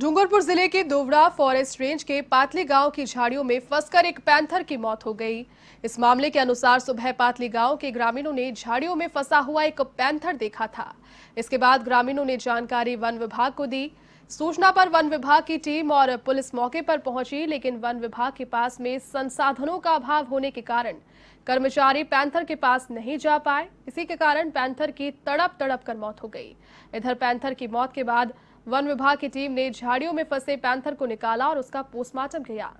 डूंगरपुर जिले के दोवड़ा forest range के पातली गांव की झाड़ियों में फंसकर एक पैंथर की मौत हो गई इस मामले के अनुसार सुबह पातली गांव के ग्रामीणों ने झाड़ियों में फंसा हुआ एक पैंथर देखा था इसके बाद ग्रामीणों ने जानकारी वन विभाग को दी सूचना पर वन विभाग की टीम और पुलिस मौके पर पहुंची लेकिन वन विभाग के पास में संसाधनों का अभाव होने के कारण कर्मचारी पैंथर के पास नहीं जा पाए इसी के कारण पैंथर की तड़प तड़प कर मौत हो गई इधर पैंथर की मौत के बाद वन विभाग की टीम ने झाड़ियों में फंसे पैंथर को निकाला और उसका पोस्टमार्टम किया